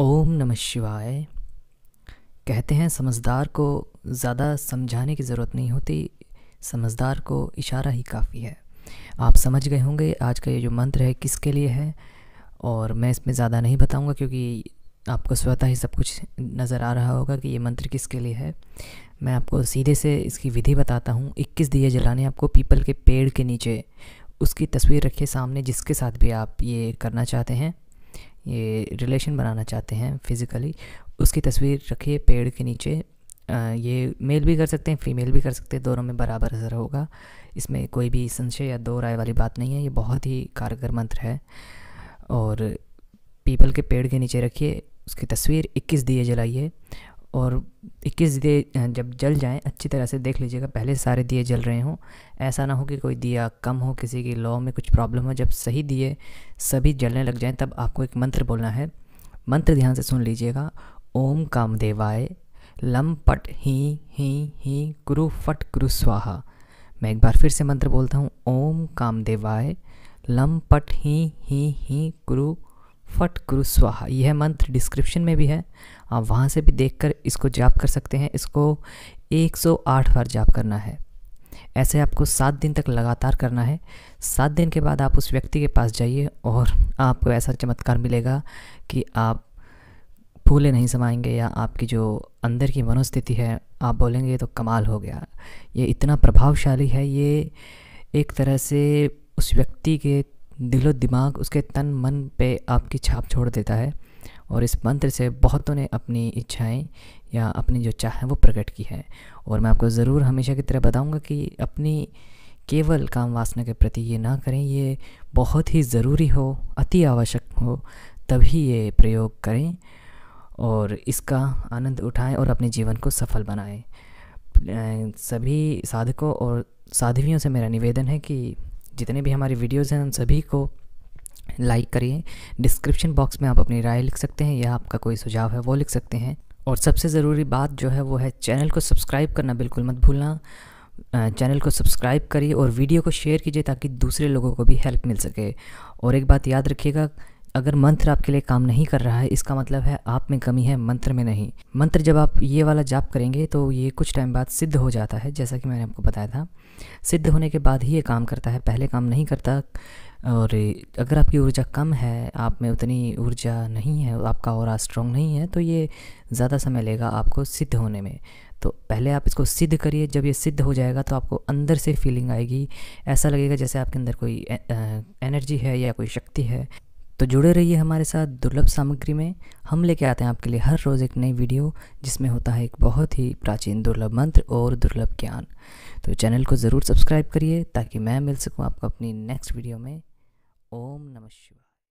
ओम नमः शिवाय कहते हैं समझदार को ज़्यादा समझाने की ज़रूरत नहीं होती समझदार को इशारा ही काफ़ी है आप समझ गए होंगे आज का ये जो मंत्र है किसके लिए है और मैं इसमें ज़्यादा नहीं बताऊंगा क्योंकि आपको स्वतः ही सब कुछ नज़र आ रहा होगा कि ये मंत्र किसके लिए है मैं आपको सीधे से इसकी विधि बताता हूँ 21 दिए जलाने आपको पीपल के पेड़ के नीचे उसकी तस्वीर रखिए सामने जिसके साथ भी आप ये करना चाहते हैं ये रिलेशन बनाना चाहते हैं फिज़िकली उसकी तस्वीर रखिए पेड़ के नीचे आ, ये मेल भी कर सकते हैं फीमेल भी कर सकते हैं दोनों में बराबर असर होगा इसमें कोई भी संशय या दो राय वाली बात नहीं है ये बहुत ही कारगर मंत्र है और पीपल के पेड़ के नीचे रखिए उसकी तस्वीर 21 दिए जलाइए और 21 दिए जब जल जाएं अच्छी तरह से देख लीजिएगा पहले सारे दिए जल रहे हों ऐसा ना हो कि कोई दिया कम हो किसी की लॉ में कुछ प्रॉब्लम हो जब सही दिए सभी जलने लग जाएं तब आपको एक मंत्र बोलना है मंत्र ध्यान से सुन लीजिएगा ओम कामदेवाय लम पट ही ही ही गुरु फट गुरु स्वाहा मैं एक बार फिर से मंत्र बोलता हूँ ओम कामदेवाय लम पट ही ही ही गुरु फट गुरुस्वाहा यह मंत्र डिस्क्रिप्शन में भी है आप वहाँ से भी देखकर इसको जाप कर सकते हैं इसको 108 बार जाप करना है ऐसे आपको सात दिन तक लगातार करना है सात दिन के बाद आप उस व्यक्ति के पास जाइए और आपको ऐसा चमत्कार मिलेगा कि आप भूले नहीं समाएंगे या आपकी जो अंदर की मनोस्थिति है आप बोलेंगे तो कमाल हो गया ये इतना प्रभावशाली है ये एक तरह से उस व्यक्ति के दिलो दिमाग उसके तन मन पे आपकी छाप छोड़ देता है और इस मंत्र से बहुतों ने अपनी इच्छाएं या अपनी जो चाह है वो प्रकट की है और मैं आपको ज़रूर हमेशा की तरह बताऊंगा कि अपनी केवल काम वासना के प्रति ये ना करें ये बहुत ही ज़रूरी हो अति आवश्यक हो तभी ये प्रयोग करें और इसका आनंद उठाएं और अपने जीवन को सफल बनाएं सभी साधकों और साध्वियों से मेरा निवेदन है कि जितने भी हमारी वीडियोज़ हैं उन सभी को लाइक करिए डिस्क्रिप्शन बॉक्स में आप अपनी राय लिख सकते हैं या आपका कोई सुझाव है वो लिख सकते हैं और सबसे ज़रूरी बात जो है वो है चैनल को सब्सक्राइब करना बिल्कुल मत भूलना चैनल को सब्सक्राइब करिए और वीडियो को शेयर कीजिए ताकि दूसरे लोगों को भी हेल्प मिल सके और एक बात याद रखिएगा अगर मंत्र आपके लिए काम नहीं कर रहा है इसका मतलब है आप में कमी है मंत्र में नहीं मंत्र जब आप ये वाला जाप करेंगे तो ये कुछ टाइम बाद सिद्ध हो जाता है जैसा कि मैंने आपको बताया था सिद्ध होने के बाद ही ये काम करता है पहले काम नहीं करता और अगर आपकी ऊर्जा कम है आप में उतनी ऊर्जा नहीं है आपका और स्ट्रॉन्ग नहीं है तो ये ज़्यादा समय लेगा आपको सिद्ध होने में तो पहले आप इसको सिद्ध करिए जब ये सिद्ध हो जाएगा तो आपको अंदर से फीलिंग आएगी ऐसा लगेगा जैसे आपके अंदर कोई एनर्जी है या कोई शक्ति है तो जुड़े रहिए हमारे साथ दुर्लभ सामग्री में हम लेके आते हैं आपके लिए हर रोज़ एक नई वीडियो जिसमें होता है एक बहुत ही प्राचीन दुर्लभ मंत्र और दुर्लभ ज्ञान तो चैनल को ज़रूर सब्सक्राइब करिए ताकि मैं मिल सकूँ आपको अपनी नेक्स्ट वीडियो में ओम नमः शिवाय